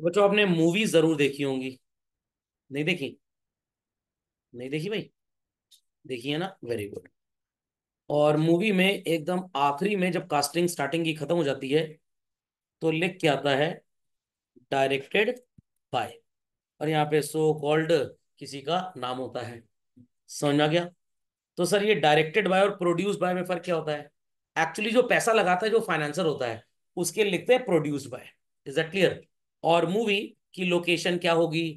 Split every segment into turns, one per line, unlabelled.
तो बच्चों आपने मूवी जरूर देखी होंगी नहीं देखी नहीं देखी भाई देखी है ना वेरी गुड और मूवी में एकदम आखिरी में जब कास्टिंग स्टार्टिंग की खत्म हो जाती है तो लिख के आता है डायरेक्टेड बाय और यहाँ पे सो कॉल्ड किसी का नाम होता है समझ आ गया तो सर ये डायरेक्टेड बाय और प्रोड्यूस बाय में फर्क क्या होता है एक्चुअली जो पैसा लगाता है जो फाइनेंसर होता है उसके लिखते हैं produce by is that clear और मूवी की लोकेशन क्या होगी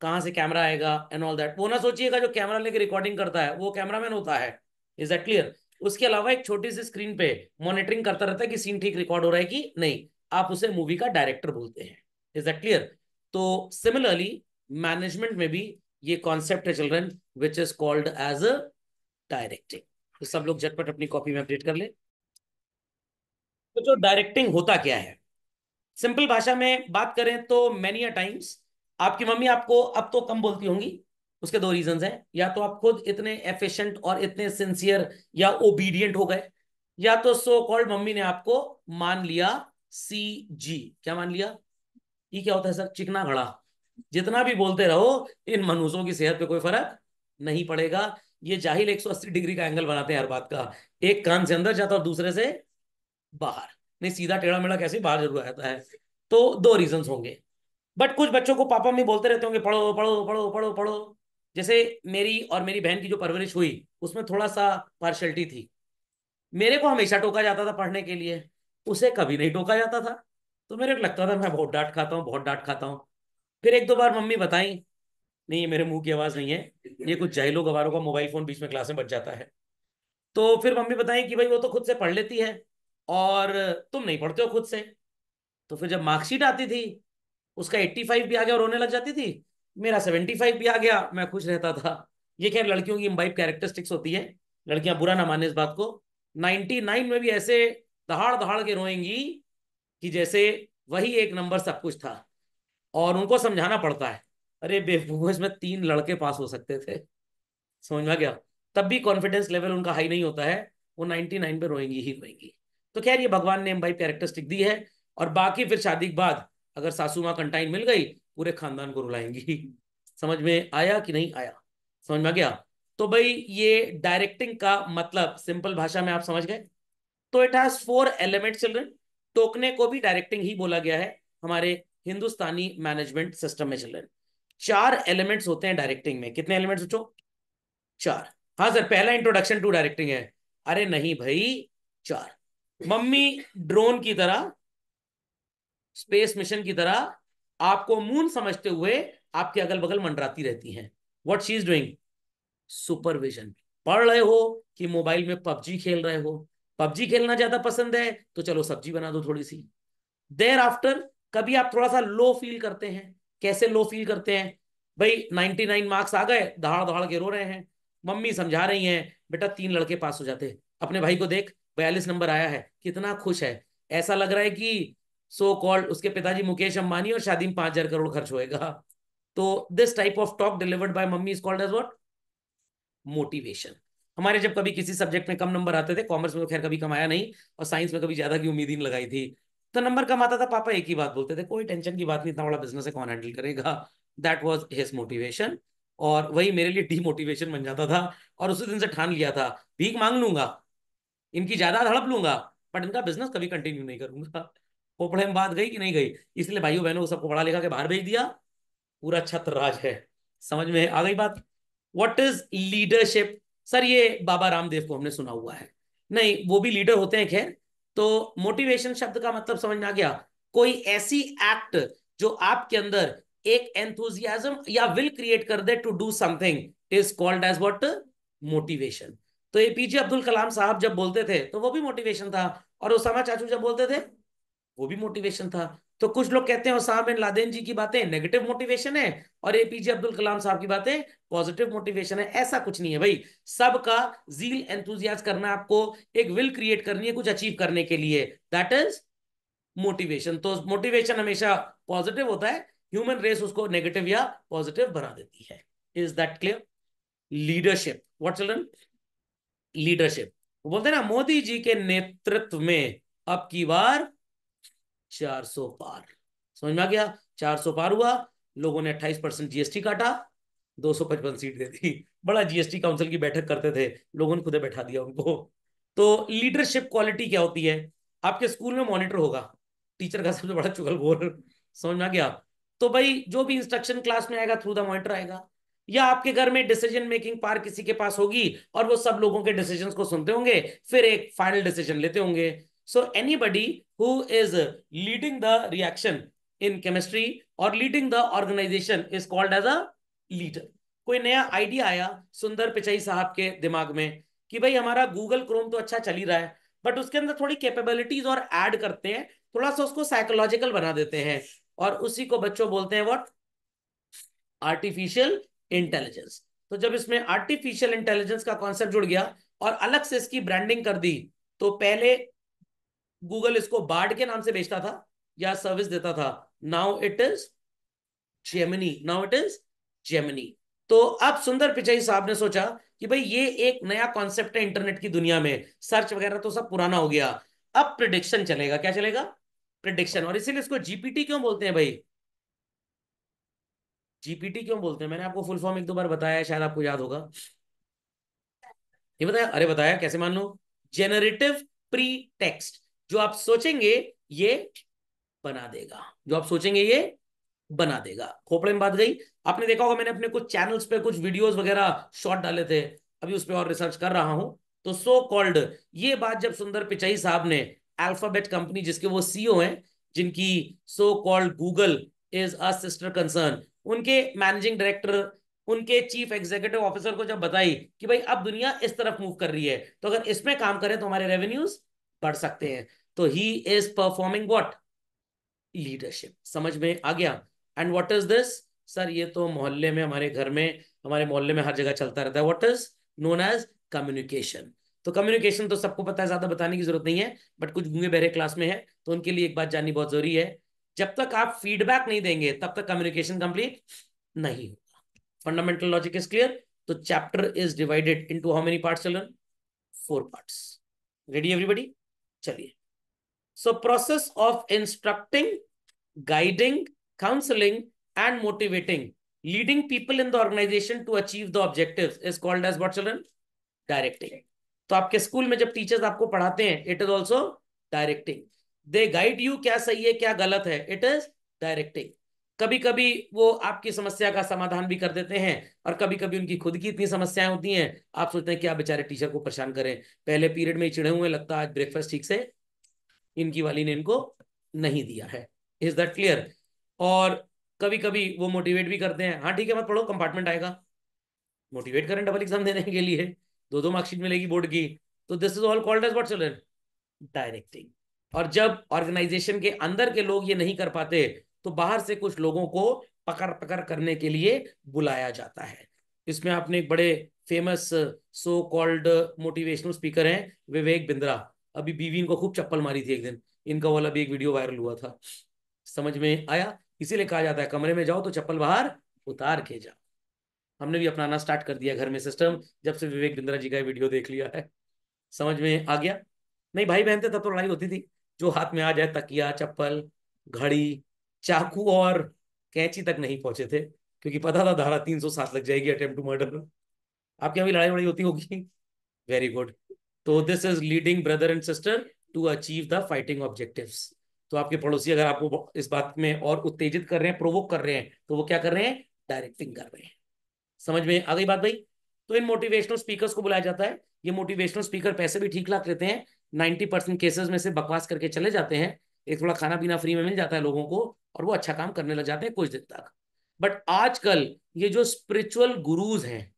कहाँ से कैमरा आएगा एंड ऑल दैट वो ना सोचिएगा जो कैमरा लेके रिकॉर्डिंग करता है वो कैमरामैन होता है इज दैट क्लियर उसके अलावा एक छोटी सी स्क्रीन पे मॉनिटरिंग करता रहता है कि सीन ठीक रिकॉर्ड हो रहा है कि नहीं आप उसे मूवी का डायरेक्टर बोलते हैं इज दैट क्लियर तो सिमिलरली मैनेजमेंट में भी ये कॉन्सेप्ट है children which is called as a directing तो सब लोग झटपट अपनी कॉपी में अपडेट कर ले तो जो डायरेक्टिंग होता क्या है सिंपल भाषा में बात करें तो मैनी अ टाइम्स आपकी मम्मी आपको अब तो कम बोलती होंगी उसके दो रीजन हैं या तो आप खुद इतने एफिशिएंट और इतने सिंसियर या ओबीडियंट हो गए या तो सो कॉल्ड मम्मी ने आपको मान लिया सी जी क्या मान लिया ये क्या होता है सर चिकना घड़ा जितना भी बोलते रहो इन मनुष्यों की सेहत पे कोई फर्क नहीं पड़ेगा ये जाहिल 180 डिग्री का एंगल बनाते हैं हर बात का एक कान से अंदर जाता और दूसरे से बाहर नहीं सीधा टेढ़ा मेढ़ा कैसे बाहर जरूर आता है तो दो रीजन होंगे बट कुछ बच्चों को पापा में बोलते रहते होंगे पढ़ो पढ़ो पढ़ो पढ़ो पढ़ो जैसे मेरी और मेरी बहन की जो परवरिश हुई उसमें थोड़ा सा पार्शलिटी थी मेरे को हमेशा टोका जाता था पढ़ने के लिए उसे कभी नहीं टोका जाता था तो मेरे को लगता था मैं बहुत डांट खाता हूँ बहुत डांट खाता हूँ फिर एक दो बार मम्मी बताई नहीं ये मेरे मुंह की आवाज़ नहीं है ये कुछ जहलो गवारों का मोबाइल फ़ोन बीच में क्लास में बच जाता है तो फिर मम्मी बताई कि भाई वो तो खुद से पढ़ लेती है और तुम नहीं पढ़ते हो खुद से तो फिर जब मार्कशीट आती थी उसका 85 भी आ गया और रोने लग जाती थी मेरा 75 भी आ गया मैं खुश रहता था ये खैर लड़कियों की इम्बाइब कैरेक्टरिस्टिक्स होती है लड़कियां बुरा ना माने इस बात को 99 में भी ऐसे दहाड़ दहाड़ के रोएंगी कि जैसे वही एक नंबर सब कुछ था और उनको समझाना पड़ता है अरे बेवकूफ इसमें तीन लड़के पास हो सकते थे समझ में गया तब भी कॉन्फिडेंस लेवल उनका हाई नहीं होता है वो नाइन पे रोएंगी ही रोएंगी तो खैर ये भगवान ने भाई कैरेक्टरिस्टिक दी है और बाकी फिर शादी के बाद अगर सासू माँ कंटाइन मिल गई पूरे खानदान को रुलाएंगी समझ में आया कि नहीं आया समझ में आ गया तो भाई ये डायरेक्टिंग का मतलब सिंपल भाषा में आप समझ गए तो it has four element children टोकने को भी डायरेक्टिंग ही बोला गया है हमारे हिंदुस्तानी मैनेजमेंट सिस्टम में चिल्ड्रन चार एलिमेंट्स होते हैं डायरेक्टिंग में कितने एलिमेंट्स सोचो चार हाँ सर पहला इंट्रोडक्शन टू डायरेक्टिंग है अरे नहीं भाई चार मम्मी ड्रोन की तरह स्पेस मिशन की तरह आपको मून समझते हुए आपके अगल बगल मंडराती रहती हैं what she is doing supervision पढ़ रहे हो कि मोबाइल में पबजी खेल रहे हो पबजी खेलना ज्यादा पसंद है तो चलो सब्जी बना दो थोड़ी सी देर आफ्टर कभी आप थोड़ा सा लो फील करते हैं कैसे लो फील करते हैं भाई 99 मार्क्स आ गए दहाड़ दहाड़ के रो रहे हैं मम्मी समझा रही हैं बेटा तीन लड़के पास हो जाते अपने भाई को देख बयालीस नंबर आया है कितना खुश है ऐसा लग रहा है कि सो so कॉल्ड उसके पिताजी मुकेश अंबानी और शादी में पांच हजार करोड़ खर्च होएगा तो this type of talk delivered by mummy is called as what motivation हमारे जब कभी किसी सब्जेक्ट में कम नंबर आते थे कॉमर्स में तो खैर कभी कमाया नहीं और साइंस में कभी ज्यादा की उम्मीद ही लगाई थी तो नंबर कम आता था पापा एक ही बात बोलते थे कोई टेंशन की बात नहीं इतना बड़ा बिजनेस है कौन हैंडल करेगा दैट वॉज हिज मोटिवेशन और वही मेरे लिए डीमोटिवेशन बन जाता था और उसी दिन से ठान लिया था भीख मांग लूंगा इनकी ज्यादा हड़प लूंगा बट इनका बिजनेस कभी कंटिन्यू नहीं करूंगा पोपड़े में बात गई कि नहीं गई इसलिए भाइयों बहनों को सबको पढ़ा लिखा के बाहर भेज दिया पूरा छत्र राज है समझ में आ गई बात वट इज लीडरशिप सर ये बाबा रामदेव को हमने सुना हुआ है नहीं वो भी लीडर होते हैं खैर तो मोटिवेशन शब्द का मतलब समझ में आ गया कोई ऐसी एक्ट जो आपके अंदर एक एंथुजियाज्म या विल क्रिएट कर दे to do something is called as what motivation तो ए पीजे अब्दुल कलाम साहब जब बोलते थे तो वो भी मोटिवेशन था और ओसामा चाचू जब बोलते थे वो भी मोटिवेशन था तो कुछ लोग कहते हैं उसामा बिन लादेन जी की बातें नेगेटिव मोटिवेशन है और ए पीजे अब्दुल कलाम साहब की बातें पॉजिटिव मोटिवेशन है ऐसा कुछ नहीं है भाई सबका जील एंथुजियाज करना आपको एक विल क्रिएट करनी है कुछ अचीव करने के लिए दैट इज मोटिवेशन तो मोटिवेशन हमेशा पॉजिटिव होता है ह्यूमन रेस उसको नेगेटिव या पॉजिटिव बना देती है is that clear leadership what children leadership वो बोलते ना मोदी जी के नेतृत्व में अब की बार 400 पार समझ में आ गया 400 पार हुआ लोगों ने 28 परसेंट जीएसटी काटा 255 सीट दे दी बड़ा जीएसटी काउंसिल की बैठक करते थे लोगों ने खुद बैठा दिया उनको तो लीडरशिप क्वालिटी क्या होती है आपके स्कूल में मॉनिटर होगा टीचर का सबसे बड़ा चुगल बोल समझ में आ गया तो भाई जो भी इंस्ट्रक्शन क्लास में आएगा थ्रू द मॉनिटर आएगा या आपके घर में डिसीजन मेकिंग पार किसी के पास होगी और वो सब लोगों के डिसीजन को सुनते होंगे फिर एक फाइनल डिसीजन लेते होंगे so anybody who is leading the reaction in chemistry और leading the organization is called as a leader कोई नया आइडिया आया सुंदर पिचाई साहब के दिमाग में कि भाई हमारा गूगल क्रोम तो अच्छा चल ही रहा है बट उसके अंदर थोड़ी कैपेबिलिटीज और ऐड करते हैं थोड़ा सा उसको साइकोलॉजिकल बना देते हैं और उसी को बच्चों बोलते हैं व्हाट आर्टिफिशियल इंटेलिजेंस तो जब इसमें आर्टिफिशियल इंटेलिजेंस का कॉन्सेप्ट जुड़ गया और अलग से इसकी ब्रांडिंग कर दी तो पहले गूगल इसको बार्ड के नाम से बेचता था या सर्विस देता था now it is Gemini now it is Gemini तो अब सुंदर पिचाई साहब ने सोचा कि भाई ये एक नया कॉन्सेप्ट है इंटरनेट की दुनिया में सर्च वगैरह तो सब पुराना हो गया अब प्रिडिक्शन चलेगा क्या चलेगा प्रिडिक्शन और इसीलिए इसको जीपीटी क्यों बोलते हैं भाई जीपीटी क्यों बोलते हैं मैंने आपको फुल फॉर्म एक दो बार बताया शायद आपको याद होगा ये बताया अरे बताया कैसे मान लो जेनरेटिव प्री टेक्स्ट जो आप सोचेंगे ये बना देगा जो आप सोचेंगे ये बना देगा खोपड़े में बात गई आपने देखा होगा मैंने अपने कुछ चैनल्स पे कुछ वीडियोस वगैरह शॉर्ट डाले थे अभी उस पर और रिसर्च कर रहा हूं तो सो कॉल्ड ये बात जब सुंदर पिचाई साहब ने अल्फाबेट कंपनी जिसके वो सीईओ हैं जिनकी so called Google is a sister concern उनके मैनेजिंग डायरेक्टर उनके चीफ एग्जीक्यूटिव ऑफिसर को जब बताई कि भाई अब दुनिया इस तरफ मूव कर रही है तो अगर इसमें काम करें तो हमारे रेवेन्यूज बढ़ सकते हैं तो he is performing what leadership समझ में आ गया and what is this sir ये तो मोहल्ले में हमारे घर में हमारे मोहल्ले में हर जगह चलता रहता है what is known as communication तो कम्युनिकेशन तो सबको पता है ज्यादा बताने की जरूरत नहीं है बट कुछ गूंगे बहरे क्लास में है तो उनके लिए एक बात जाननी बहुत जरूरी है जब तक आप फीडबैक नहीं देंगे तब तक कम्युनिकेशन कंप्लीट नहीं होगा फंडामेंटल लॉजिक इज क्लियर तो chapter is divided into how many parts चलन फोर पार्ट्स रेडी एवरीबडी चलिए so process of instructing guiding counselling and motivating leading people in the organization to achieve the objective is called as what चलन directing तो आपके school में जब teachers आपको पढ़ाते हैं it is also directing they guide you क्या सही है क्या गलत है इट इज डायरेक्टिंग कभी कभी वो आपकी समस्या का समाधान भी कर देते हैं और कभी कभी उनकी खुद की इतनी समस्याएं होती हैं आप सोचते हैं क्या बेचारे टीचर को परेशान करें पहले पीरियड में ही चिड़े हुए लगता है आज ब्रेकफास्ट ठीक से इनकी वाली ने इनको नहीं दिया है इज दैट क्लियर और कभी कभी वो मोटिवेट भी करते हैं हाँ ठीक है मत पढ़ो कंपार्टमेंट आएगा मोटिवेट करें डबल एग्जाम देने के लिए दो दो मार्कशीट मिलेगी बोर्ड की तो this is all called as what children directing और जब ऑर्गेनाइजेशन के अंदर के लोग ये नहीं कर पाते तो बाहर से कुछ लोगों को पकड़ पकड़ करने के लिए बुलाया जाता है इसमें आपने एक बड़े famous so called motivational speaker हैं विवेक बिंद्रा अभी बीवी इनको खूब चप्पल मारी थी एक दिन इनका वाला भी एक वीडियो वायरल हुआ था समझ में आया इसीलिए कहा जाता है कमरे में जाओ तो चप्पल बाहर उतार के जाओ हमने भी अपनाना स्टार्ट कर दिया घर में सिस्टम जब से विवेक बिंद्रा जी का वीडियो देख लिया है समझ में आ गया नहीं भाई बहन थे तब तो लड़ाई होती थी जो हाथ में आ जाए तकिया चप्पल घड़ी चाकू और कैंची तक नहीं पहुंचे थे क्योंकि पता था धारा तीन सौ सात लग जाएगी अटेम्प्ट टू मर्डर आपके यहाँ लड़ाई वड़ाई होती होगी वेरी गुड तो this is leading brother and sister to achieve the fighting objective तो आपके पड़ोसी अगर आपको इस बात में और उत्तेजित कर रहे हैं प्रोवोक कर रहे हैं तो वो क्या कर रहे हैं डायरेक्टिंग कर रहे हैं समझ में आ गई बात भाई तो इन मोटिवेशनल स्पीकर्स को बुलाया जाता है ये मोटिवेशनल स्पीकर पैसे भी ठीक लाख लेते हैं नाइन्टी परसेंट केसेस में से बकवास करके चले जाते हैं एक थोड़ा खाना पीना फ्री में मिल जाता है लोगों को और वो अच्छा काम करने लग जाते हैं कुछ दिन तक बट आजकल ये जो स्पिरिचुअल गुरुज हैं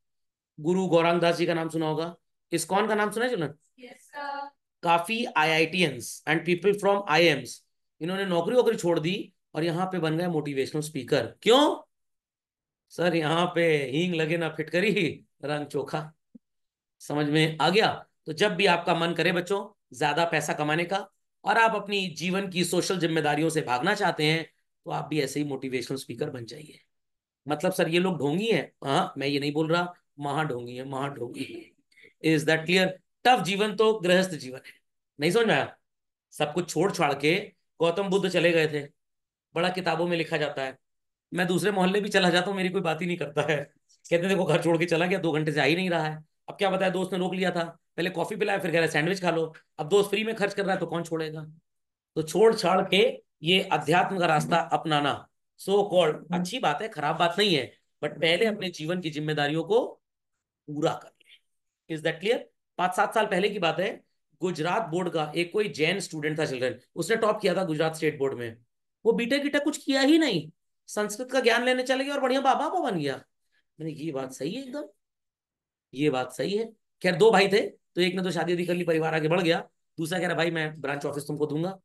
गुरु गौरांग दास जी का नाम सुना होगा कौन का नाम सुना है yes, काफी IITians and people from AIIMS इन्होंने नौकरी वोकरी छोड़ दी और यहाँ पे बन गए मोटिवेशनल स्पीकर क्यों सर यहाँ पे हींग लगे ना फिट ही रंग चोखा समझ में आ गया तो जब भी आपका मन करे बच्चों ज्यादा पैसा कमाने का और आप अपनी जीवन की सोशल जिम्मेदारियों से भागना चाहते हैं तो आप भी ऐसे ही मोटिवेशनल स्पीकर बन जाइए मतलब सर ये लोग ढोंगी है हाँ मैं ये नहीं बोल रहा महा ढोंगी है महा ढोंगी इज दैट क्लियर टफ जीवन तो गृहस्थ जीवन है नहीं समझ आया सब कुछ छोड़ छाड़ के गौतम बुद्ध चले गए थे बड़ा किताबों में लिखा जाता है मैं दूसरे मोहल्ले भी चला जाता हूँ मेरी कोई बात ही नहीं करता है कहते देखो घर छोड़ के चला गया दो घंटे से आ ही नहीं रहा है अब क्या बताया दोस्त ने रोक लिया था पहले कॉफी पिलाया फिर कह रहा है सैंडविच खा लो अब दोस्त फ्री में खर्च कर रहा है तो कौन छोड़ेगा तो छोड़ छाड़ के ये अध्यात्म का रास्ता अपनाना सो कॉल्ड हम्म। अच्छी बात है खराब बात नहीं है बट पहले अपने जीवन की जिम्मेदारियों को पूरा कर ले इज दैट क्लियर पांच सात साल पहले की बात है गुजरात बोर्ड का एक कोई जैन स्टूडेंट था चिल्ड्रेन उसने टॉप किया था गुजरात स्टेट बोर्ड में वो बीटे गिटेक कुछ किया ही नहीं संस्कृत का ज्ञान लेने चले गया और बढ़िया बाबा बन गया मैंने ये बात सही है एकदम ये बात सही है खैर दो भाई थे तो एक ने तो शादी उदी कर ली परिवार आगे बढ़ गया दूसरा कह रहा भाई मैं ब्रांच ऑफिस तुमको दूंगा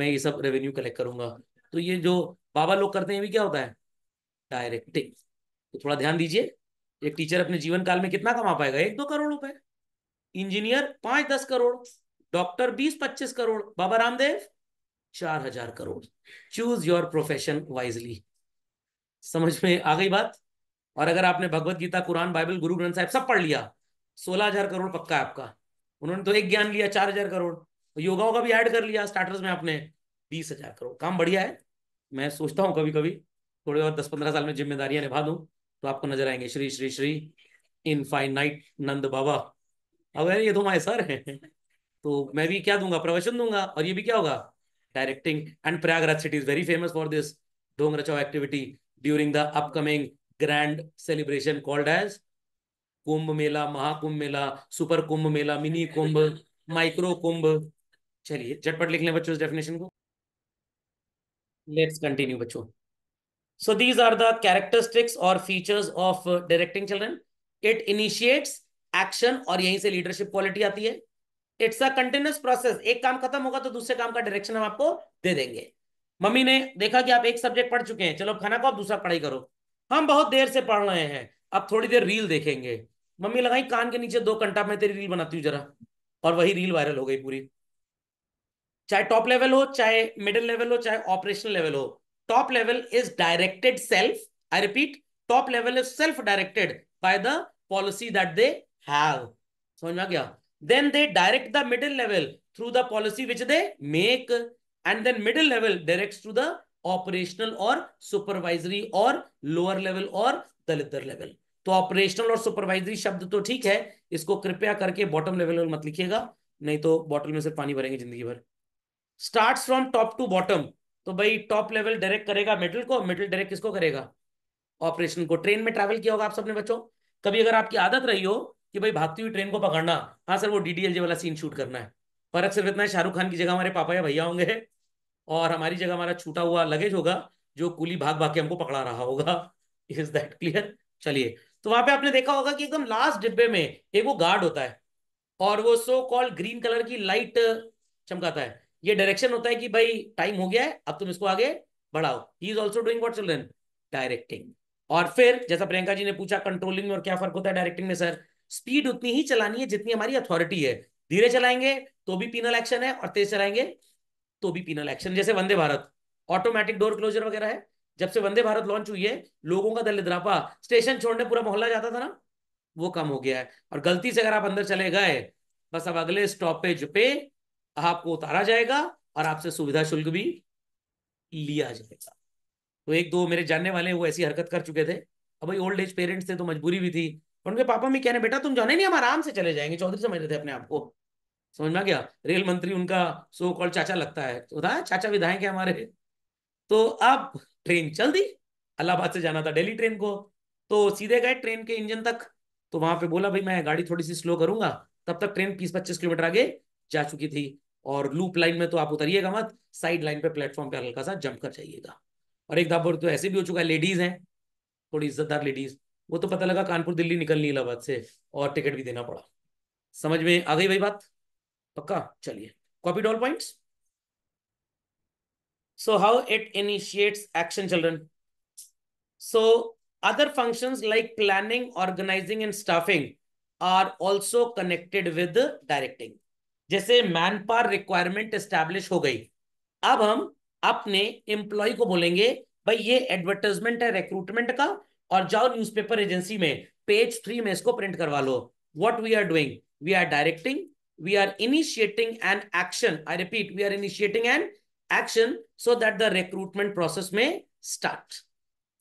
मैं ये सब रेवेन्यू कलेक्ट करूंगा तो ये जो बाबा लोग करते हैं भी क्या होता है डायरेक्टिंग तो थोड़ा ध्यान दीजिए एक टीचर अपने जीवन काल में कितना कमा पाएगा एक दो करोड़ रुपए इंजीनियर पांच दस करोड़ डॉक्टर बीस पच्चीस करोड़ बाबा रामदेव चार हजार crore choose your profession wisely समझ में आ गई बात और अगर आपने भगवत गीता कुरान बाइबल गुरु ग्रंथ साहिब सब पढ़ लिया सोलह हजार करोड़ पक्का है आपका उन्होंने तो एक ज्ञान लिया चार हजार करोड़ तो योगाओं का भी ऐड कर लिया स्टार्टर्स में आपने बीस हजार करोड़ काम बढ़िया है मैं सोचता हूँ कभी कभी थोड़े और दस पंद्रह साल में जिम्मेदारियां निभा दू तो आपको नजर आएंगे श्री श्री श्री इनफाइनाइट नंद बाबा अब ये तो हमारे सर है तो मैं भी क्या दूंगा प्रवचन दूंगा और ये भी क्या होगा directing and Prayagraj city is very famous for this डोंगरचाओ activity during the upcoming grand celebration called as Kumbh Mela Mahakumbh Mela super Kumbh Mela mini Kumbh micro Kumbh चलिए झटपट लिख लें बच्चों इस डेफिनेशन को लेट्स कंटिन्यू बच्चों so these are the characteristics और features of directing children it initiates action और यहीं से लीडरशिप क्वालिटी आती है इट्स अ कंटिन्यूस प्रोसेस एक काम खत्म होगा तो दूसरे काम का डायरेक्शन हम आपको दे देंगे मम्मी ने देखा कि आप एक सब्जेक्ट पढ़ चुके हैं चलो खाना को आप दूसरा पढ़ाई करो हम बहुत देर से पढ़ रहे हैं अब थोड़ी देर रील देखेंगे मम्मी लगाई कान के नीचे दो कंटा मैं तेरी रील बनाती हूँ जरा और वही रील वायरल हो गई पूरी चाहे टॉप लेवल हो चाहे मिडिल लेवल हो चाहे ऑपरेशनल लेवल हो top level is directed self I repeat top level is self directed by the policy that they have समझ में आ गया then they direct the middle level through the policy which they make and then middle level direct through the operational और supervisory और lower level और दलितर level तो operational और सुपरवाइजरी शब्द तो ठीक है इसको कृपया करके बॉटम लेवल में मत लिखिएगा नहीं तो बॉटल में सिर्फ पानी भरेंगे जिंदगी भर start from top to bottom तो भाई टॉप लेवल डायरेक्ट करेगा मिडिल को मिडिल डायरेक्ट किसको करेगा ऑपरेशन को ट्रेन में ट्रेवल किया होगा आप सबने बच्चों कभी अगर आपकी आदत रही हो कि भाई भागती हुई ट्रेन को पकड़ना हाँ सर वो डीडीएलजे वाला सीन शूट करना है फर्क सिर्फ इतना है शाहरुख खान की जगह हमारे पापा या भैया होंगे और हमारी जगह हमारा छूटा हुआ लगेज होगा जो कुली भाग भाग के हमको पकड़ा रहा होगा इज दैट क्लियर चलिए तो वहां पे आपने देखा होगा कि एकदम लास्ट डिब्बे में एक वो गार्ड होता है और वो सो कॉल्ड ग्रीन कलर की लाइट uh, चमकाता है ये डायरेक्शन होता है कि भाई टाइम हो गया है अब तुम इसको आगे बढ़ाओ he is also doing what children directing और फिर जैसा प्रियंका जी ने पूछा कंट्रोलिंग में और क्या फर्क होता है डायरेक्टिंग में सर स्पीड उतनी ही चलानी है जितनी हमारी अथॉरिटी है धीरे चलाएंगे तो भी पीनल एक्शन है और तेज चलाएंगे तो भी पीनल एक्शन जैसे Vande Bharat automatic door closure वगैरह है जब से वंदे भारत लॉन्च हुई है लोगों का दलिद्रापा स्टेशन छोड़ने पूरा मोहल्ला जाता था ना वो कम हो गया है और गलती से अगर आप अंदर चले गए बस अब अगले स्टॉपेज पे आपको उतारा जाएगा और आपसे सुविधा शुल्क भी लिया जाएगा तो एक दो मेरे जानने वाले वो ऐसी हरकत कर चुके थे अब भाई ओल्ड एज पेरेंट्स थे तो मजबूरी भी थी उनके पापा में कहने बेटा तुम जाने नहीं हम आराम से चले जाएंगे चौधरी समझ रहे थे अपने आप को समझ में आ गया रेल मंत्री उनका सो कॉल चाचा लगता है तो हाँ, चाचा विधायक है हमारे तो अब ट्रेन चल दी अलाहाबाद से जाना था डेली ट्रेन को तो सीधे गए ट्रेन के इंजन तक तो वहां पे बोला भाई मैं गाड़ी थोड़ी सी स्लो करूंगा तब तक ट्रेन बीस पच्चीस किलोमीटर आगे जा चुकी थी और लूप लाइन में तो आप उतरिएगा मत साइड लाइन पे प्लेटफॉर्म पे हल्का सा जंप कर जाइएगा और एक दाबर तो ऐसे भी हो चुका है लेडीज हैं थोड़ी इज्जतदार लेडीज वो तो पता लगा कानपुर दिल्ली निकलनी इलाहाबाद से और टिकट भी देना पड़ा समझ में आ गई भाई बात पक्का चलिए कॉपी डॉल points So how it initiates action children. So other functions like planning, organizing and staffing are also connected with directing. जैसे मैन पावर रिक्वायरमेंट एस्टेब्लिश हो गई अब हम अपने एम्प्लॉय को बोलेंगे भाई ये एडवर्टाइजमेंट है रिक्रूटमेंट का और जाओ न्यूज़पेपर एजेंसी में पेज थ्री में इसको प्रिंट करवा लो what we are doing we are directing we are initiating an action i repeat we are initiating an action so that the recruitment process में स्टार्ट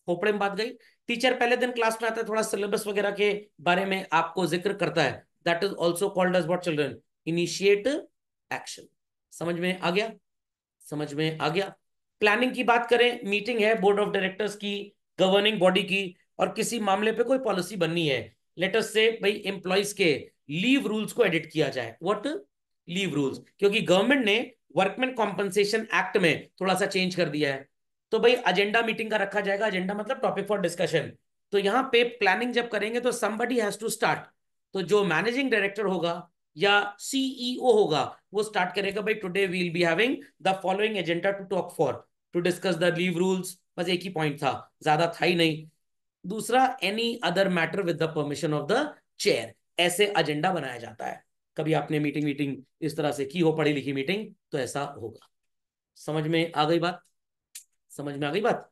खोपड़े में बात गई टीचर पहले दिन क्लास में आता है थोड़ा सिलेबस वगैरह के बारे में आपको जिक्र करता है that is also called as what children initiate action समझ में आ गया समझ में आ गया प्लानिंग की बात करें मीटिंग है बोर्ड ऑफ डायरेक्टर्स की गवर्निंग बॉडी की और किसी मामले पे कोई पॉलिसी बननी है लेटर्स से भाई एम्प्लॉयज के लीव रूल्स को एडिट किया जाए व्हाट लीव रूल्स क्योंकि गवर्नमेंट ने वर्कमैन कॉम्पनसेशन एक्ट में थोड़ा सा चेंज कर दिया है तो भाई एजेंडा मीटिंग का रखा जाएगा एजेंडा मतलब टॉपिक फॉर डिस्कशन तो यहाँ पे प्लानिंग जब करेंगे तो समबडी हैज टू स्टार्ट तो जो मैनेजिंग डायरेक्टर होगा या सीईओ e होगा वो स्टार्ट करेगा भाई today will be having the following agenda to talk for to discuss the leave rules बस एक ही पॉइंट था ज्यादा था ही नहीं दूसरा any other matter with the permission of the chair ऐसे एजेंडा बनाया जाता है कभी आपने मीटिंग वीटिंग इस तरह से की हो पढ़ी लिखी मीटिंग तो ऐसा होगा समझ में आ गई बात समझ में आ गई बात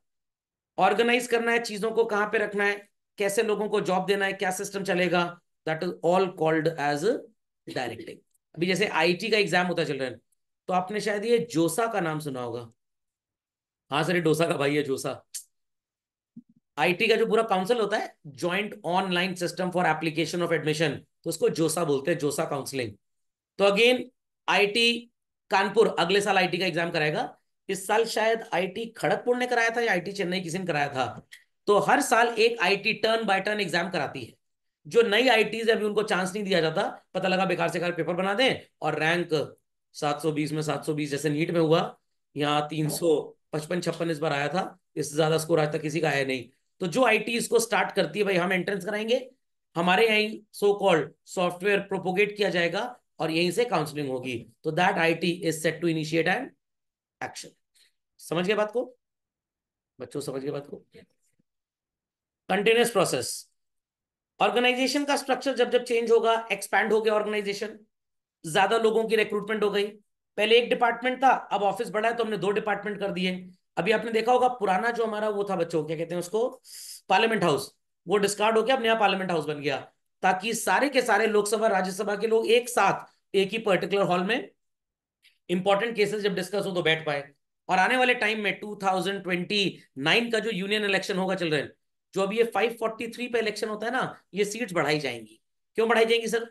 ऑर्गेनाइज करना है चीजों को कहां पे रखना है कैसे लोगों को जॉब देना है क्या सिस्टम चलेगा that is all called as directing अभी जैसे आईटी का एग्जाम होता चल रहा है तो आपने शायद ये जोसा का नाम सुना होगा हाँ सर डोसा का भाई है जोसा आईटी का जो पूरा काउंसिल होता है joint online system for application of admission उसको जोसा बोलते हैं जोसा काउंसलिंग तो अगेन आईटी कानपुर अगले साल आईटी का एग्जाम कराएगा इस साल शायद आईटी खड़गपुर ने कराया था या आईटी चेन्नई किसी ने कराया था तो हर साल एक IIT turn by turn exam कराती है जो नई आईटीज अभी उनको चांस नहीं दिया जाता पता लगा बेकार से कार पेपर बना दें और रैंक 720 में 720 जैसे नीट में हुआ यहाँ तीन सौ पचपन छप्पन इस बार आया था इससे ज्यादा स्कोर आज तक किसी का आया नहीं तो जो आई टी इसको स्टार्ट करती है भाई हम एंट्रेंस कराएंगे हमारे यही सो कॉल्ड सॉफ्टवेयर प्रोपोगेट किया जाएगा और यहीं से काउंसलिंग होगी तो that IIT is set to initiate and action समझ गए बात को बच्चों समझ गए बात को कंटिन्यूस प्रोसेस ऑर्गेनाइजेशन का स्ट्रक्चर जब जब चेंज होगा एक्सपैंड हो गया ऑर्गेनाइजेशन ज्यादा लोगों की रिक्रूटमेंट हो गई पहले एक डिपार्टमेंट था अब ऑफिस बढ़ा है तो हमने दो डिपार्टमेंट कर दिए अभी आपने देखा होगा पुराना जो हमारा वो था बच्चों क्या कहते हैं उसको पार्लियामेंट हाउस वो डिस्कार्ड होकर अब नया पार्लियामेंट हाउस बन गया ताकि सारे के सारे लोकसभा राज्यसभा के लोग एक साथ एक ही पर्टिकुलर हॉल में इंपॉर्टेंट केसेस जब डिस्कस हो तो बैठ पाए और आने वाले टाइम में 2029 का जो यूनियन इलेक्शन होगा चिल्ड्रन जो अभी ये 543 पे इलेक्शन होता है ना ये सीट्स बढ़ाई जाएंगी क्यों बढ़ाई जाएंगी सर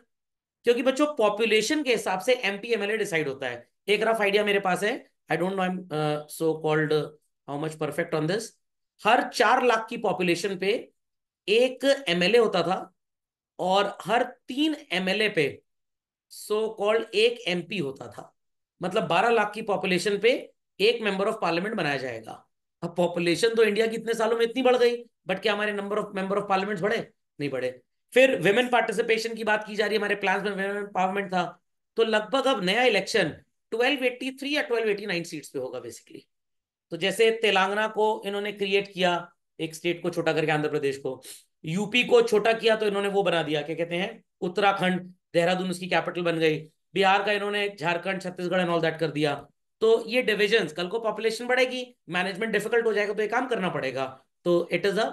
क्योंकि बच्चों पॉपुलेशन के हिसाब से एमपी एमएलए डिसाइड होता है एक रफ आइडिया मेरे पास है I don't know I am so called how much perfect on this हर चार लाख की पॉपुलेशन पे एक एमएलए होता था और हर तीन एमएलए पे सो कॉल्ड एक एमपी होता था मतलब 12 लाख की पॉपुलेशन पे एक मेंबर ऑफ पार्लियामेंट बनाया जाएगा अब पॉपुलेशन तो इंडिया की इतने सालों में इतनी बढ़ गई बट क्या हमारे number of member of parliament बढ़े नहीं बढ़े फिर वेमेन पार्टिसिपेशन की बात की जा रही है हमारे प्लान में वेमेन पार्लियामेंट था तो लगभग अब नया इलेक्शन ट्वेल्व या ट्वेल्व सीट्स पे होगा बेसिकली तो जैसे तेलंगाना को इन्होंने क्रिएट किया एक स्टेट को छोटा करके आंध्र प्रदेश को यूपी को छोटा किया तो इन्होंने वो बना दिया क्या कहते हैं उत्तराखंड देहरादून उसकी कैपिटल बन गई बिहार का इन्होंने Jharkhand Chhattisgarh and all that कर दिया तो ये डिविजन कल को पॉपुलेशन बढ़ेगी मैनेजमेंट डिफिकल्ट हो जाएगा तो ये काम करना पड़ेगा तो it is a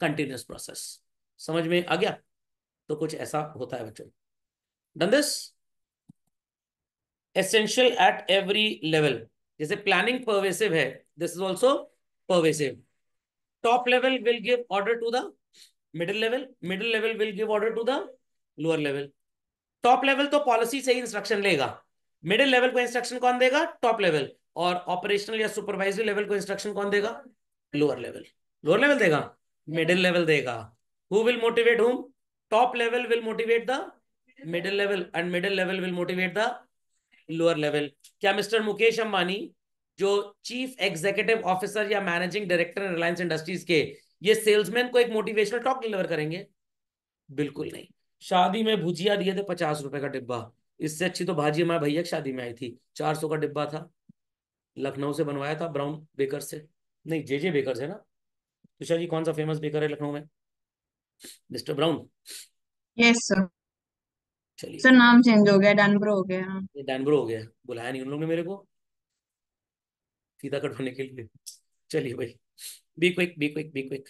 continuous process समझ में आ गया तो कुछ ऐसा होता है बच्चों done this essential at every level जैसे प्लानिंग परवेसिव है this is also pervasive. Top level will give order to the middle level. Middle level will give order to the lower level. Top level तो policy से ही instruction लेगा middle level को instruction कौन देगा top level और operational या supervisory level को इंस्ट्रक्शन कौन देगा लोअर लेवल लोअर लेवल देगा मिडिल लेवल देगा who will motivate whom top level will motivate the middle level and middle level will motivate the lower level क्या mister Mukesh Ambani जो chief executive officer या managing director Reliance Industries के ये salesman को एक motivational talk deliver करेंगे बिल्कुल नहीं शादी में भुजिया दिए थे पचास रुपए का डिब्बा इससे अच्छी तो भाजी हमारे भैया शादी में आई थी चार सौ का डिब्बा था लखनऊ से बनवाया था ब्राउन बेकर से नहीं जे जे बेकर है ना तुषा जी कौन सा फेमस बेकर है लखनऊ में mister Brown yes sir sir नाम चेंज हो गया डैनब्रो हो गया डैनब्रो हो गया बुलाया नहीं उन लोगों ने मेरे को सीधा कट होने के लिए चलिए भाई be quick be quick be quick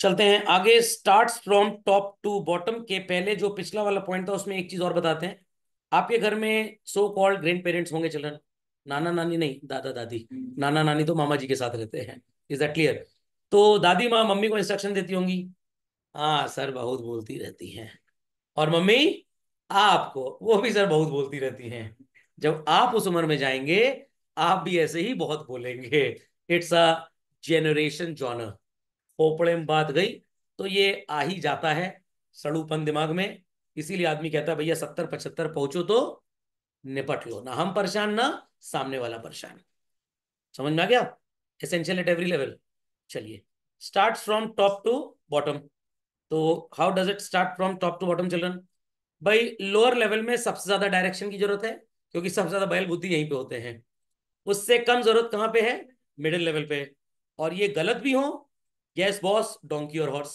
चलते हैं आगे starts from top to bottom के पहले जो पिछला वाला पॉइंट था उसमें एक चीज और बताते हैं आपके घर में सो कॉल्ड ग्रैंड पेरेंट्स होंगे चलन नाना नानी नहीं दादा दादी नाना नानी तो मामा जी के साथ रहते हैं इज दैट क्लियर तो दादी माँ मम्मी को इंस्ट्रक्शन देती होंगी हाँ सर बहुत बोलती रहती हैं और मम्मी आपको वो भी सर बहुत बोलती रहती हैं जब आप उस उम्र में जाएंगे आप भी ऐसे ही बहुत बोलेंगे इट्स अ जेनरेशन जॉनर पोपड़े में बात गई तो ये आ ही जाता है सड़ूपन दिमाग में इसीलिए आदमी कहता है भैया सत्तर पचहत्तर पहुंचो तो निपट लो ना हम परेशान ना सामने वाला परेशान समझ में आ गया एसेंशियल एट एवरी लेवल चलिए start from top to bottom तो how does it start from top to bottom children भाई लोअर लेवल में सबसे ज्यादा डायरेक्शन की जरूरत है क्योंकि सबसे ज्यादा बैल बुद्धि यहीं पे होते हैं उससे कम जरूरत कहाँ पे है मिडिल लेवल पे और ये गलत भी हो यस बॉस डोंकी और हॉर्स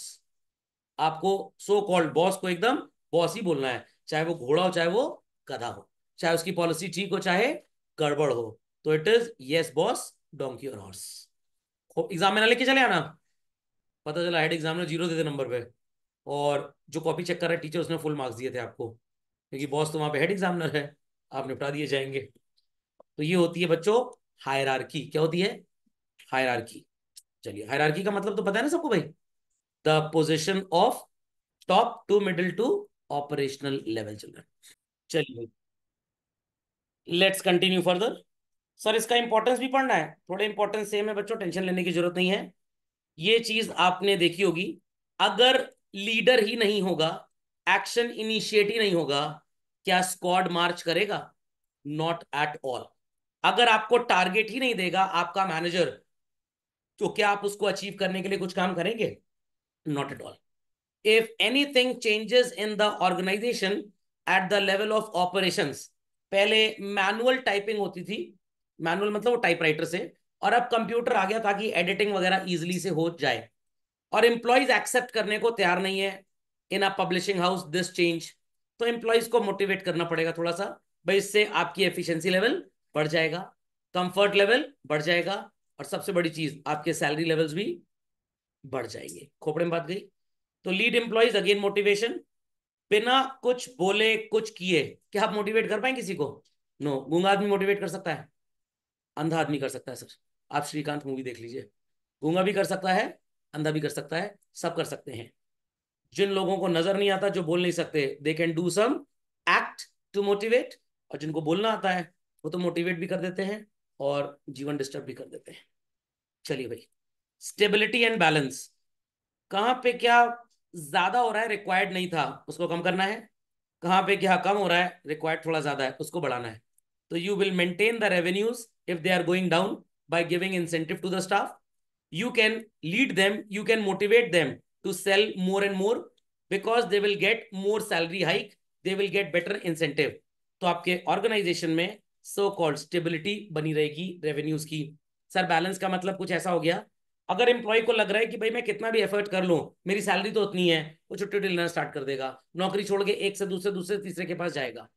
आपको सो कॉल्ड बॉस को एकदम बॉस ही बोलना है चाहे वो घोड़ा हो चाहे वो गधा हो चाहे उसकी पॉलिसी ठीक हो चाहे गड़बड़ हो तो it is yes boss donkey और हॉर्स एग्जाम में ना लेके चले आना पता चला हेड एग्जाम में जीरो देते नंबर पे और जो कॉपी चेक कर रहा है टीचर उसने फुल मार्क्स दिए थे आपको क्योंकि बॉस तो वहाँ पे हेड एग्जामिनर है आप निपटा दिए जाएंगे तो ये होती है बच्चों हायरार्की क्या होती है हायरार्की चलिए हायरार्की का मतलब तो पता है ना सबको भाई the position of top to middle to operational level children चलिए लेट्स कंटिन्यू फर्दर सर इसका इंपॉर्टेंस भी पढ़ना है थोड़ा इंपॉर्टेंस सेम है बच्चों टेंशन लेने की जरूरत नहीं है ये चीज आपने देखी होगी अगर लीडर ही नहीं होगा एक्शन इनिशिएट ही नहीं होगा क्या स्क्वाड मार्च करेगा नॉट एट ऑल अगर आपको टारगेट ही नहीं देगा आपका मैनेजर तो क्या आप उसको अचीव करने के लिए कुछ काम करेंगे not at all if anything changes in the organisation at the level of operation पहले मैनुअल टाइपिंग होती थी मैनुअल मतलब वो टाइपराइटर से और अब कंप्यूटर आ गया ताकि एडिटिंग वगैरह इजिली से हो जाए और एम्प्लॉयज एक्सेप्ट करने को तैयार नहीं है in a publishing house this change तो एम्प्लॉयज को मोटिवेट करना पड़ेगा थोड़ा सा भाई इससे आपकी एफिशिएंसी लेवल बढ़ जाएगा कंफर्ट लेवल बढ़ जाएगा और सबसे बड़ी चीज आपके सैलरी लेवल्स भी बढ़ जाएंगे खोपड़े में बात गई तो लीड एम्प्लॉयज अगेन मोटिवेशन बिना कुछ बोले कुछ किए क्या आप मोटिवेट कर पाए किसी को नो गूंगा आदमी मोटिवेट कर सकता है अंधा आदमी कर सकता है सर आप श्रीकांत मूवी देख लीजिए गूंगा भी कर सकता है अंधा भी कर सकता है सब कर सकते हैं जिन लोगों को नजर नहीं आता जो बोल नहीं सकते they can do some act to motivate और जिनको बोलना आता है वो तो मोटिवेट भी कर देते हैं और जीवन डिस्टर्ब भी कर देते हैं चलिए भाई स्टेबिलिटी एंड बैलेंस कहाँ पे क्या ज्यादा हो रहा है रिक्वायर्ड नहीं था उसको कम करना है कहाँ पे क्या कम हो रहा है रिक्वायर्ड थोड़ा ज्यादा है उसको बढ़ाना है तो you will maintain the revenues if they are going down by giving incentive to the staff you can lead them you can motivate them to sell more and more because they will get more salary hike they will get better incentive तो आपके organisation में so called stability बनी रहेगी revenues की sir balance का मतलब कुछ ऐसा हो गया अगर एम्प्लॉय को लग रहा है कि भाई मैं कितना भी एफर्ट कर लू मेरी सैलरी तो उतनी है वो छुट्टी लेना स्टार्ट कर देगा नौकरी छोड़ के एक से दूसरे दूसरे तीसरे के पास जाएगा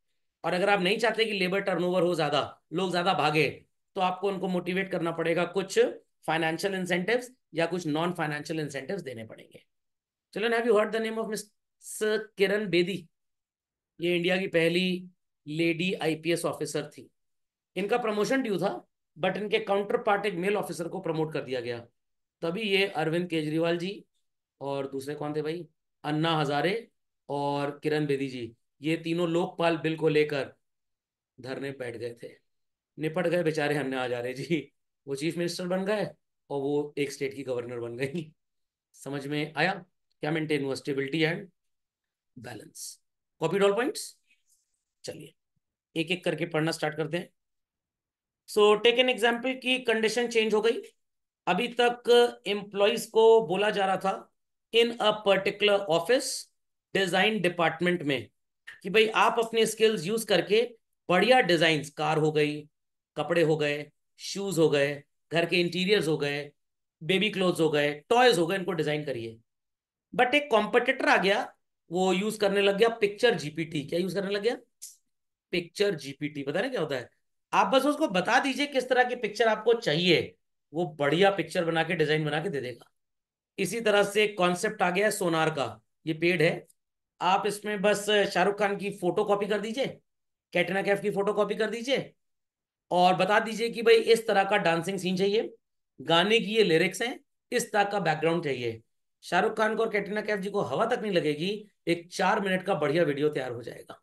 और अगर आप नहीं चाहते कि लेबर टर्नओवर हो ज्यादा लोग ज्यादा भागे तो आपको उनको मोटिवेट करना पड़ेगा कुछ फाइनेंशियल इंसेंटिव या कुछ नॉन फाइनेंशियल इंसेंटिव देने पड़ेंगे चलन have you heard the name of miss Kiran Bedi ये इंडिया की पहली लेडी आईपीएस ऑफिसर थी इनका प्रमोशन ड्यू था बट इनके काउंटर पार्ट एक मेल ऑफिसर को प्रमोट कर दिया गया तभी ये अरविंद केजरीवाल जी और दूसरे कौन थे भाई अन्ना हजारे और किरण बेदी जी ये तीनों लोकपाल बिल को लेकर धरने बैठ गए थे निपट गए बेचारे अन्ना हजारे जी वो चीफ मिनिस्टर बन गए और वो एक स्टेट की गवर्नर बन गई समझ में आया क्या मेंटेन हुआ स्टेबिलिटी एंड बैलेंस कॉपी डॉल पॉइंट्स चलिए एक एक करके पढ़ना स्टार्ट करते हैं सो टेक एन एग्जाम्पल की कंडीशन चेंज हो गई अभी तक एम्प्लॉयज को बोला जा रहा था in a particular office design department में कि भाई आप अपने स्किल्स यूज करके बढ़िया डिजाइन कार हो गई कपड़े हो गए शूज हो गए घर के इंटीरियर्स हो गए बेबी क्लोथ्स हो गए टॉयज हो गए इनको डिजाइन करिए बट एक कॉम्पिटिटर आ गया वो यूज करने लग गया पिक्चर जीपीटी क्या यूज करने लग गया पिक्चर जीपीटी बता रहे क्या होता है आप बस उसको बता दीजिए किस तरह की पिक्चर आपको चाहिए वो बढ़िया पिक्चर बना के डिजाइन बना के दे देगा इसी तरह से एक कॉन्सेप्ट आ गया है सोनार का ये पेड है आप इसमें बस शाहरुख खान की फोटो कॉपी कर दीजिए कैटरीना कैफ की फोटो कॉपी कर दीजिए और बता दीजिए कि भाई इस तरह का डांसिंग सीन चाहिए गाने की ये लिरिक्स हैं इस तरह का बैकग्राउंड चाहिए शाहरुख खान को और कैटरीना कैफ जी को हवा तक नहीं लगेगी एक चार मिनट का बढ़िया वीडियो तैयार हो जाएगा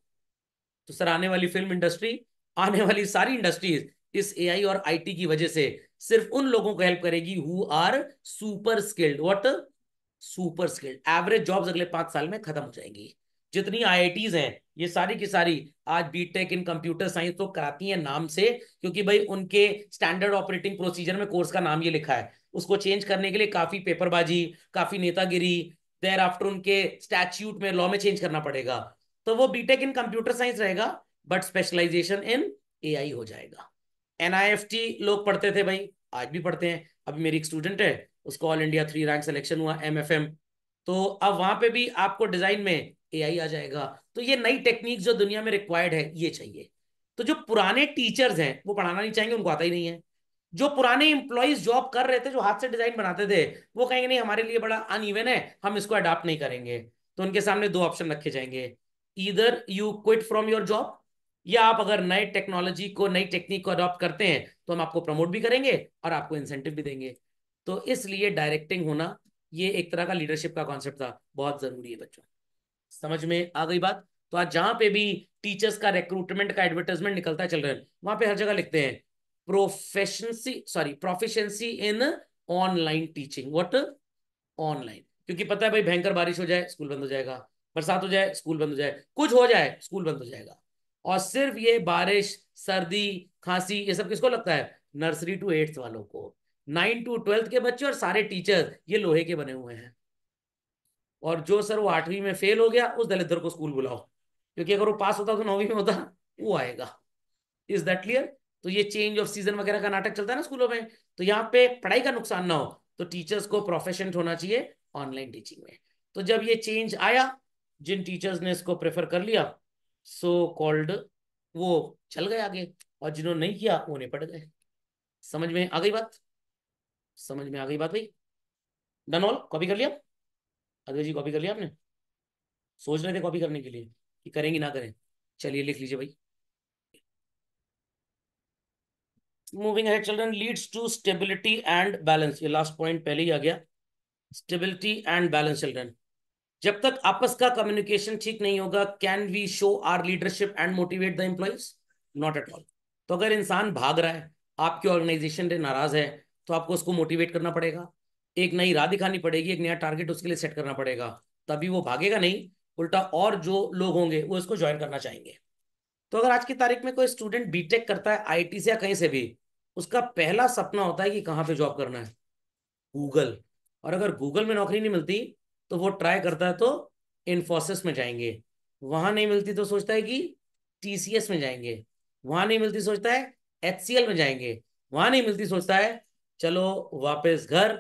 तो सर आने वाली फिल्म इंडस्ट्री आने वाली सारी इंडस्ट्रीज इस ए और आई की वजह से सिर्फ उन लोगों को हेल्प करेगी who are super skilled what super skilled average jobs अगले पांच साल में खत्म हो जाएंगी जितनी आई हैं ये सारी की सारी आज बीटेक इन कंप्यूटर साइंस तो कराती हैं नाम से क्योंकि भाई उनके स्टैंडर्ड ऑपरेटिंग प्रोसीजर में कोर्स का नाम ये लिखा है उसको चेंज करने के लिए काफी पेपरबाजी काफी नेतागिरी देर आफ्टर उनके स्टैच्यूट में लॉ में चेंज करना पड़ेगा तो वो बीटेक इन कंप्यूटर साइंस रहेगा बट स्पेशलाइजेशन इन ए हो जाएगा एनआईएफटी लोग पढ़ते थे भाई आज भी पढ़ते हैं अभी मेरी एक स्टूडेंट है उसको all India three rank selection हुआ एमएफएम तो अब वहां पे भी आपको डिजाइन में एआई आ जाएगा तो ये नई टेक्निक जो दुनिया में रिक्वायर्ड है ये चाहिए तो जो पुराने टीचर्स हैं वो पढ़ाना नहीं चाहेंगे उनको आता ही नहीं है जो पुराने इंप्लॉइज जॉब कर रहे थे जो हाथ से डिजाइन बनाते थे वो कहेंगे नहीं हमारे लिए बड़ा अनइवन है हम इसको अडॉप्ट नहीं करेंगे तो उनके सामने दो ऑप्शन रखे जाएंगे either you quit from your job या आप अगर नए टेक्नोलॉजी को नई टेक्निक को अडॉप्ट करते हैं तो हम आपको प्रमोट भी करेंगे और आपको इंसेंटिव भी देंगे तो इसलिए डायरेक्टिंग होना ये एक तरह का लीडरशिप का कॉन्सेप्ट था बहुत जरूरी है बच्चों समझ में आ गई बात तो आज जहां पे भी टीचर्स का रिक्रूटमेंट का एडवर्टाइजमेंट निकलता चल रहा है वहां पे हर जगह लिखते हैं proficiency sorry proficiency in online teaching what online क्योंकि पता है भाई भयंकर बारिश हो जाए स्कूल बंद हो जाएगा बरसात हो जाए स्कूल बंद हो जाए कुछ हो जाए स्कूल बंद हो जाएगा और सिर्फ ये बारिश सर्दी खांसी ये सब किसको लगता है नर्सरी टू एट्थ वालों को नाइन टू ट्वेल्थ के बच्चे और सारे टीचर्स ये लोहे के बने हुए हैं और जो सर वो आठवीं में फेल हो गया उस दलितर को स्कूल बुलाओ क्योंकि अगर वो पास होता तो नौवीं में होता वो आएगा इज दैट क्लियर तो ये चेंज ऑफ सीजन वगैरह का नाटक चलता है ना स्कूलों में तो यहाँ पे पढ़ाई का नुकसान ना हो तो टीचर्स को प्रोफेशन होना चाहिए ऑनलाइन टीचिंग में तो जब ये चेंज आया जिन टीचर्स ने इसको प्रेफर कर लिया सो so कॉल्ड वो चल गए आगे और जिन्होंने नहीं किया वो पढ़ गए समझ में आ गई बात समझ में आ गई बात भाई डन ऑल कॉपी कर लिया अजय जी कॉपी कर लिया आपने सोच रहे थे कॉपी करने के लिए कि करेंगे ना करें चलिए लिख लीजिए भाई मूविंग है children leads to stability and balance ये लास्ट पॉइंट पहले ही आ गया स्टेबिलिटी एंड बैलेंस चिल्ड्रन जब तक आपस का कम्युनिकेशन ठीक नहीं होगा can we show our leadership and motivate the employees not at all तो अगर इंसान भाग रहा है आपके ऑर्गेनाइजेशन से नाराज है तो आपको उसको मोटिवेट करना पड़ेगा एक नई राह दिखानी पड़ेगी एक नया टारगेट उसके लिए सेट करना पड़ेगा तभी वो भागेगा नहीं उल्टा और जो लोग होंगे वो इसको ज्वाइन करना चाहेंगे तो अगर आज की तारीख में कोई स्टूडेंट बीटेक करता है आईटी से या कहीं से भी उसका पहला सपना होता है कि कहाँ पे जॉब करना है गूगल और अगर गूगल में नौकरी नहीं मिलती तो वो ट्राई करता है तो इन्फोसिस में जाएंगे वहां नहीं मिलती तो सोचता है कि टीसीएस में जाएंगे वहां नहीं मिलती सोचता है एच में जाएंगे वहां नहीं मिलती सोचता है चलो वापस घर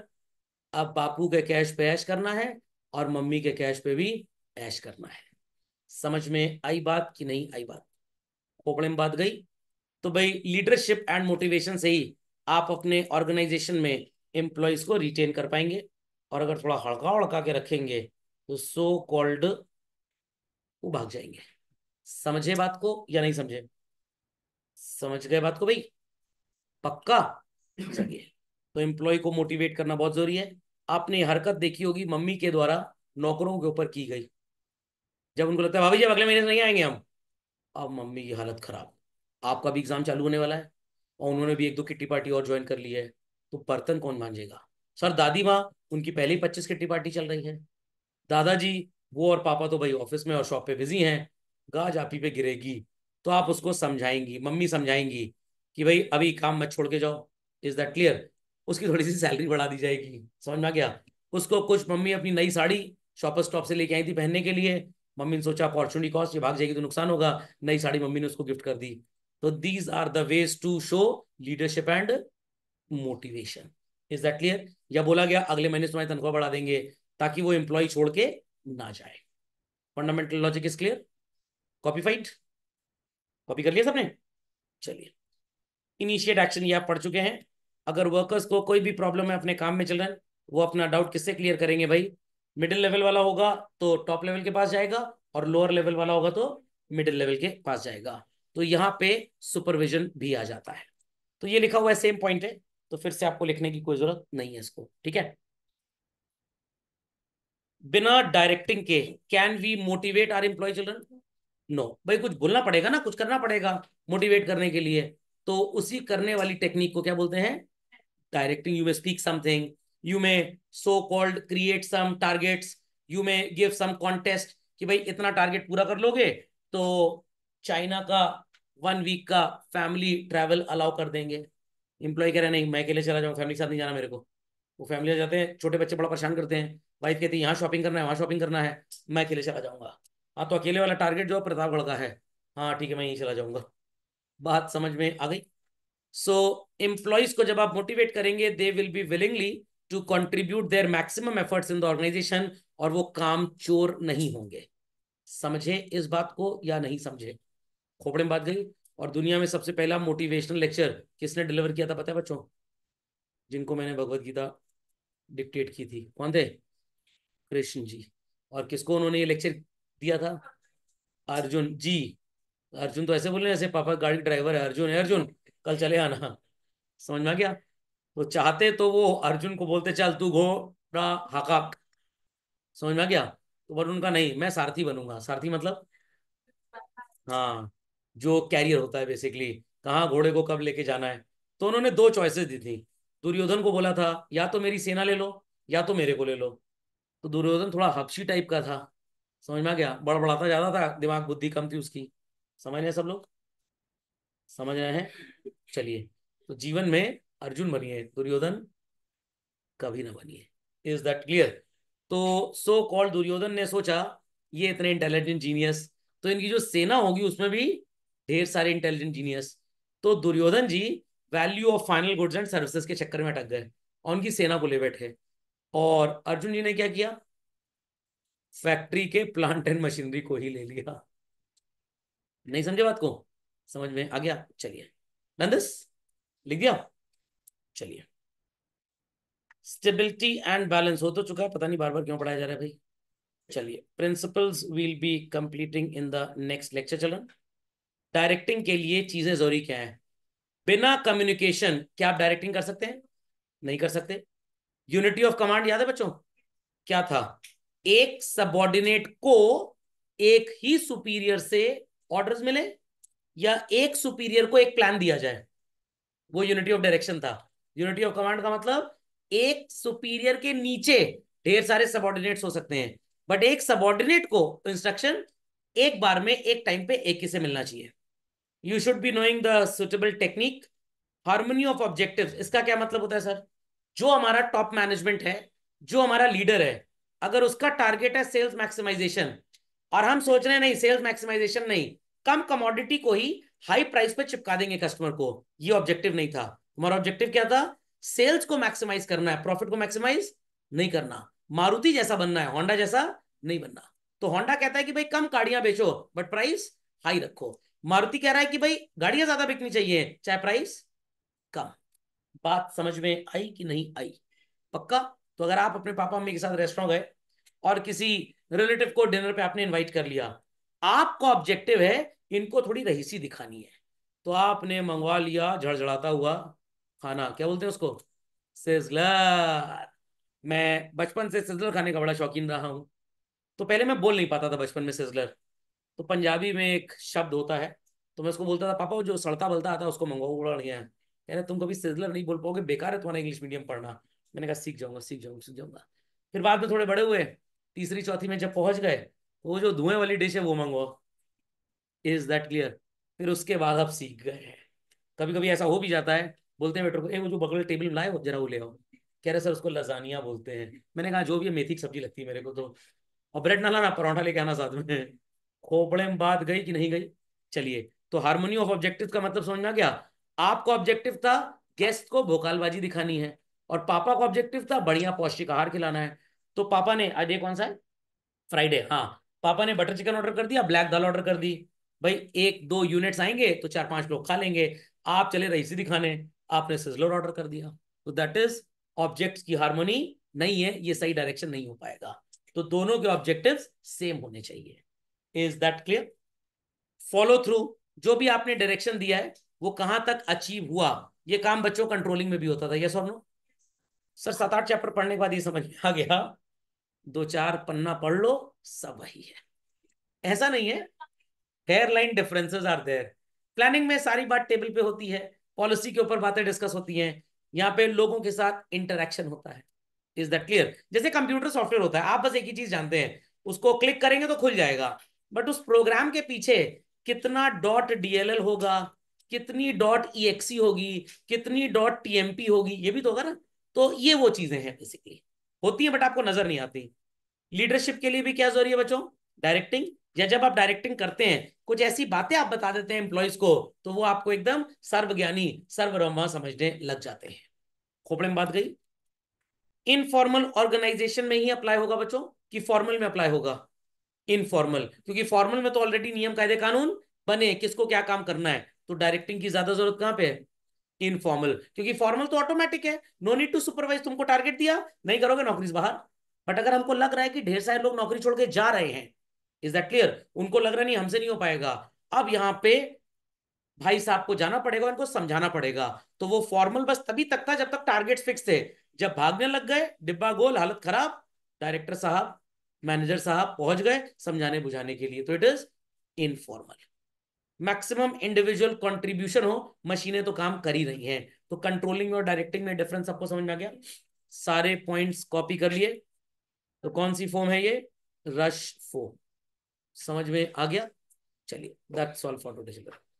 अब बापू के कैश पे ऐश करना है और मम्मी के कैश पे भी ऐश करना है समझ में आई बात कि नहीं आई बात खोपड़े में बात गई तो भाई लीडरशिप एंड मोटिवेशन से ही आप अपने ऑर्गेनाइजेशन में एम्प्लॉयज को रिटेन कर पाएंगे और अगर थोड़ा हड़का हड़का के रखेंगे तो सो कॉल्ड वो भाग जाएंगे समझे बात को या नहीं समझे समझ गए बात को भाई पक्का चलिए तो एम्प्लॉय को मोटिवेट करना बहुत जरूरी है आपने हरकत देखी होगी मम्मी के द्वारा नौकरों के ऊपर की गई जब उनको लगता है भाभी जब अगले महीने से नहीं आएंगे हम अब मम्मी की हालत खराब आपका भी एग्जाम चालू होने वाला है और उन्होंने भी एक दो किट्टी पार्टी और ज्वाइन कर ली है तो बर्तन कौन मांझेगा सर दादी माँ उनकी पहली पच्चीस किट्टी पार्टी चल रही है दादाजी वो और पापा तो भाई ऑफिस में और शॉप पे बिजी हैं गाज आप ही पे गिरेगी तो आप उसको समझाएंगी मम्मी समझाएंगी कि भाई अभी काम मत छोड़ के जाओ इज दैट क्लियर उसकी थोड़ी सी सैलरी बढ़ा दी जाएगी समझ में आ गया उसको कुछ मम्मी अपनी नई साड़ी शॉपर स्टॉप से लेके आई थी पहनने के लिए मम्मी ने सोचा अपॉर्चुनिटी कॉस्ट ये भाग जाएगी तो नुकसान होगा नई साड़ी मम्मी ने उसको गिफ्ट कर दी So these are the ways to show leadership and motivation. Is that clear? या बोला गया अगले महीने तुम्हारी तनख्वाह बढ़ा देंगे ताकि वो एम्प्लॉय छोड़ के ना जाए fundamental logic is clear copy फाइट कॉपी कर लिया सबने चलिए इनिशिएट एक्शन ये आप पढ़ चुके हैं अगर वर्कर्स को कोई भी प्रॉब्लम है अपने काम में चल रहा है वो अपना डाउट किससे क्लियर करेंगे भाई मिडिल लेवल वाला होगा तो टॉप लेवल के पास जाएगा और लोअर लेवल वाला होगा तो मिडिल लेवल के पास जाएगा तो यहाँ पे सुपरविजन भी आ जाता है तो ये लिखा हुआ है सेम पॉइंट है तो फिर से आपको लिखने की कोई जरूरत नहीं है इसको ठीक है बिना डायरेक्टिंग के can we motivate our employee children no भाई कुछ बोलना पड़ेगा ना कुछ करना पड़ेगा मोटिवेट करने के लिए तो उसी करने वाली टेक्निक को क्या बोलते हैं directing you may speak something you may so called create some targets you may give some contest कि भाई इतना टारगेट पूरा कर लोगे तो चाइना का वन वीक का फैमिली ट्रैवल अलाउ कर देंगे इम्प्लॉय कह रहे नहीं मैं अकेले चला जाऊँ फैमिली के साथ नहीं जाना मेरे को वो फैमिली जाते हैं छोटे बच्चे बड़ा परेशान करते हैं वाइफ कहती है यहाँ शॉपिंग करना है वहाँ शॉपिंग करना है मैं अकेले चला जाऊँगा हाँ तो अकेले वाला टारगेट जो प्रतापगढ़ का है हाँ ठीक है मैं यहीं चला जाऊँगा बात समझ में आ गई सो एम्प्लॉयज को जब आप मोटिवेट करेंगे they will be willingly to contribute their maximum efforts in the organisation और वो काम चोर नहीं होंगे समझे इस बात को या नहीं समझे खोपड़े में बात गई और दुनिया में सबसे पहला मोटिवेशनल लेक्चर किसने डिलीवर किया था पता है बच्चों जिनको मैंने भगवत गीता डिक्टेट की थी कौन थे कृष्ण जी और किसको उन्होंने ये लेक्चर दिया था अर्जुन जी अर्जुन तो ऐसे बोले ऐसे पापा गाड़ी ड्राइवर है अर्जुन है अर्जुन कल चले आना समझ में आ गया तो चाहते तो वो अर्जुन को बोलते चल तू घोड़ा हाका समझ में आ गया तो वरुण उनका नहीं मैं सारथी बनूंगा सारथी मतलब हाँ जो कैरियर होता है बेसिकली कहाँ घोड़े को कब लेके जाना है तो उन्होंने दो चॉइसेस दी थी दुर्योधन को बोला था या तो मेरी सेना ले लो या तो मेरे को ले लो तो दुर्योधन थोड़ा हपशी टाइप का था समझ में आ गया बड़बड़ाता ज्यादा था दिमाग बुद्धि कम थी उसकी समझ रहे सब लोग समझ रहे हैं चलिए तो जीवन में अर्जुन बनिए दुर्योधन कभी ना बनिए इज दैट क्लियर तो सो कॉल्ड दुर्योधन ने सोचा ये इतने इंटेलिजेंट जीनियस तो इनकी जो सेना होगी उसमें भी ढेर सारे इंटेलिजेंट जीनियस तो Duryodhan ji value of final goods and services के चक्कर में अटक गए और उनकी सेना को ले बैठे और अर्जुन जी ने क्या किया फैक्ट्री के प्लांट एंड मशीनरी को ही ले लिया नहीं समझे बात को समझ में आ गया चलिए नंदस लिख दिया चलिए स्टेबिलिटी एंड बैलेंस हो तो चुका है पता नहीं बार बार क्यों पढ़ाया जा रहा है भाई चलिए principles will be completing in the next lecture चलन डायरेक्टिंग के लिए चीजें जरूरी क्या है बिना कम्युनिकेशन क्या आप डायरेक्टिंग कर सकते हैं नहीं कर सकते यूनिटी ऑफ कमांड याद है बच्चों क्या था एक सबॉर्डिनेट को एक ही सुपीरियर से ऑर्डर्स मिले या एक सुपीरियर को एक प्लान दिया जाए वो यूनिटी ऑफ डायरेक्शन था यूनिटी ऑफ कमांड का मतलब एक सुपीरियर के नीचे ढेर सारे सबॉर्डिनेट्स हो सकते हैं बट एक सबॉर्डिनेट को इंस्ट्रक्शन एक बार में एक टाइम पे एक ही से मिलना चाहिए you should be knowing the suitable technique harmony of objective इसका क्या मतलब होता है सर जो हमारा टॉप मैनेजमेंट है जो हमारा लीडर है अगर उसका टारगेट है सेल्स मैक्सिमाइजेशन और हम सोच रहे हैं नहीं सेल्स मैक्सिमाइजेशन नहीं कम कमोडिटी को ही हाई प्राइस पे चिपका देंगे कस्टमर को ये ऑब्जेक्टिव नहीं था हमारा ऑब्जेक्टिव क्या था सेल्स को मैक्सिमाइज करना है प्रॉफिट को मैक्सिमाइज नहीं करना मारुति जैसा बनना है होंडा जैसा नहीं बनना तो होंडा कहता है कि भाई कम गाड़ियां बेचो बट प्राइस हाई रखो मारुति कह रहा है कि भाई गाड़ियां ज्यादा बिकनी चाहिए चाहे प्राइस कम बात समझ में आई कि नहीं आई पक्का तो अगर आप अपने पापा मम्मी के साथ रेस्टोरेंट गए और किसी रिलेटिव को डिनर पे आपने इनवाइट कर लिया आपका ऑब्जेक्टिव है इनको थोड़ी रहीसी दिखानी है तो आपने मंगवा लिया झड़झड़ाता हुआ खाना क्या बोलते हैं उसको सिजलर मैं बचपन से सिजलर खाने का बड़ा शौकीन रहा हूं तो पहले मैं बोल नहीं पाता था बचपन में सिजलर तो पंजाबी में एक शब्द होता है तो मैं उसको बोलता था पापा वो जो सड़ता बलता आता है उसको मंगवाओ उड़ा गया है कह रहे तुम कभी सिजलर नहीं बोल पाओगे बेकार है तुम्हारा इंग्लिश मीडियम पढ़ना मैंने कहा सीख जाऊंगा सीख जाऊंगा सीख जाऊंगा फिर बाद में थोड़े बड़े हुए तीसरी चौथी में जब पहुंच गए तो वो जो धुएं वाली डिश है वो मंगवाओ इज दैट क्लियर फिर उसके बाद आप सीख गए कभी कभी ऐसा हो भी जाता है बोलते हैं वेटर को ए वो जो बगल टेबल लाए जरा वो ले आओ कह रहे सर उसको लजानिया बोलते हैं मैंने कहा जो भी मेथी की सब्जी लगती है मेरे को तो और ब्रेड ना लाना पराठा लेके आना साथ में खोपड़े में बात गई कि नहीं गई चलिए तो हारमोनी ऑफ ऑब्जेक्टिव का मतलब समझना क्या आपको ऑब्जेक्टिव था गेस्ट को भोकालबाजी दिखानी है और पापा को ऑब्जेक्टिव था बढ़िया पौष्टिक आहार खिलाना है तो पापा ने आज कौन सा है फ्राइडे हाँ पापा ने बटर चिकन ऑर्डर कर दिया ब्लैक दाल ऑर्डर कर दी भाई एक दो यूनिट्स आएंगे तो चार पांच लोग खा लेंगे आप चले रईसी दिखाने आपने सिजलर ऑर्डर कर दिया तो दैट इज ऑब्जेक्ट की हारमोनी नहीं है ये सही डायरेक्शन नहीं हो पाएगा तो दोनों के ऑब्जेक्टिव सेम होने चाहिए is that clear follow through जो भी आपने डायरेक्शन दिया है वो कहां तक अचीव हुआ ये काम बच्चों कंट्रोलिंग में भी होता था यस और नो सर सात आठ चैप्टर पढ़ने के बाद ये समझ में आ गया दो चार पन्ना पढ़ लो सब वही है ऐसा नहीं है line differences are there planning में सारी बात टेबल पे होती है पॉलिसी के ऊपर बातें डिस्कस होती हैं यहाँ पे लोगों के साथ इंटरेक्शन होता है इज दैट क्लियर जैसे कंप्यूटर सॉफ्टवेयर होता है आप बस एक ही चीज जानते हैं उसको क्लिक करेंगे तो खुल जाएगा बट उस प्रोग्राम के पीछे कितना डॉट डीएलएल होगा कितनी डॉट ई e e होगी कितनी डॉट टीएमपी होगी ये भी तो होगा ना तो ये वो चीजें हैं बेसिकली होती है बट आपको नजर नहीं आती लीडरशिप के लिए भी क्या जरूरी है बच्चों डायरेक्टिंग या जब आप डायरेक्टिंग करते हैं कुछ ऐसी बातें आप बता देते हैं एम्प्लॉयज को तो वो आपको एकदम सर्वज्ञानी सर्वरमा समझने लग जाते हैं खोपड़े में बात गई इनफॉर्मल ऑर्गेनाइजेशन में ही अप्लाई होगा बच्चों कि फॉर्मल में अप्लाई होगा इनफॉर्मल क्योंकि फॉर्मल में तो ऑलरेडी नियम कायदे कानून बने किसको क्या काम करना है तो डायरेक्टिंग की ज्यादा जरूरत कहां पे है इनफॉर्मल क्योंकि फॉर्मल तो ऑटोमेटिक है नो नीड टू सुपरवाइज तुमको टारगेट दिया नहीं करोगे नौकरी से बाहर बट अगर हमको लग रहा है कि ढेर सारे लोग नौकरी छोड़ के जा रहे हैं इज दैट क्लियर उनको लग रहा नहीं हमसे नहीं हो पाएगा अब यहाँ पे भाई साहब को जाना पड़ेगा उनको समझाना पड़ेगा तो वो फॉर्मल बस तभी तक था जब तक टारगेट फिक्स थे जब भागने लग गए डिब्बा गोल हालत खराब डायरेक्टर साहब मैनेजर साहब पहुंच गए समझाने बुझाने के लिए तो it is informal maximum individual contribution हो मशीनें तो काम कर ही रही हैं तो कंट्रोलिंग और डायरेक्टिंग में डिफरेंस आपको समझ में आ गया सारे पॉइंट्स कॉपी कर लिए तो कौन सी फॉर्म है ये रश फॉर्म समझ में आ गया चलिए that's all for today children